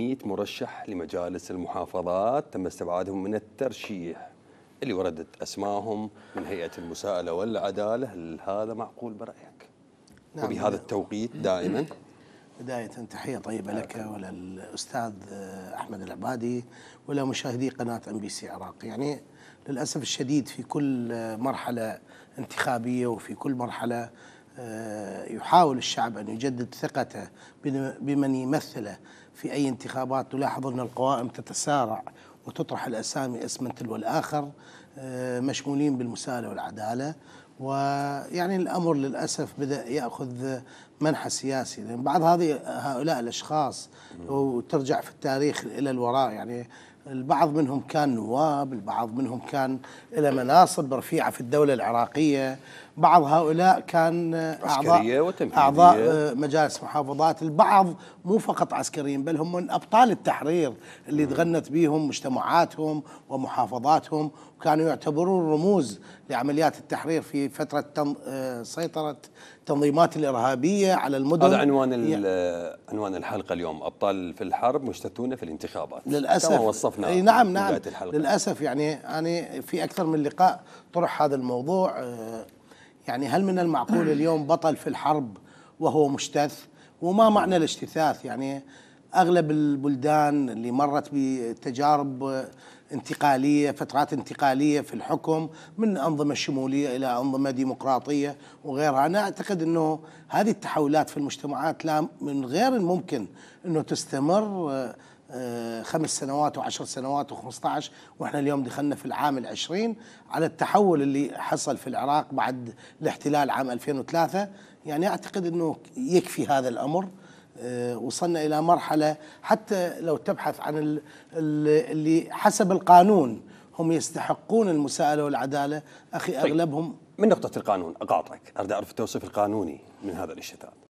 100 مرشح لمجالس المحافظات تم استبعادهم من الترشيح اللي وردت اسمائهم من هيئة المساءلة والعدالة هل هذا معقول برأيك؟ نعم وبهذا التوقيت دائما بداية تحية طيبة لك وللأستاذ أحمد العبادي ولمشاهدي قناة ام بي سي عراق يعني للأسف الشديد في كل مرحلة انتخابية وفي كل مرحلة آه، يحاول الشعب أن يجدد ثقته بمن يمثله في أي انتخابات تلاحظ أن القوائم تتسارع وتطرح الأسامي اسما تلو الآخر آه، مشمولين بالمساءلة والعدالة ويعني الأمر للأسف بدأ يأخذ منحى سياسي لأن يعني بعض هذه هؤلاء الأشخاص وترجع في التاريخ إلى الوراء يعني البعض منهم كان نواب البعض منهم كان إلى مناصب رفيعة في الدولة العراقية بعض هؤلاء كان أعضاء, أعضاء مجالس محافظات البعض مو فقط عسكريين بل هم من أبطال التحرير اللي تغنت بهم مجتمعاتهم ومحافظاتهم وكانوا يعتبرون رموز لعمليات التحرير في فترة آه، سيطرة التنظيمات الإرهابية على المدن هذا عنوان يعني عنوان الحلقة اليوم أبطال في الحرب مشتتون في الانتخابات للأسف كما وصفنا أي نعم نعم للأسف يعني أنا يعني في أكثر من لقاء طرح هذا الموضوع آه، يعني هل من المعقول اليوم بطل في الحرب وهو مجتث وما معنى الاجتثاث يعني اغلب البلدان اللي مرت بتجارب انتقاليه فترات انتقاليه في الحكم من انظمه شموليه الى انظمه ديمقراطيه وغيرها، انا اعتقد انه هذه التحولات في المجتمعات لا من غير الممكن انه تستمر آه، خمس سنوات وعشر سنوات و15 واحنا اليوم دخلنا في العام العشرين على التحول اللي حصل في العراق بعد الاحتلال عام 2003 يعني اعتقد انه يكفي هذا الامر آه، وصلنا الى مرحله حتى لو تبحث عن اللي حسب القانون هم يستحقون المساءله والعداله اخي طيب، اغلبهم من نقطه القانون اقاطعك اريد اعرف التوصيف القانوني من هذا الاشتتات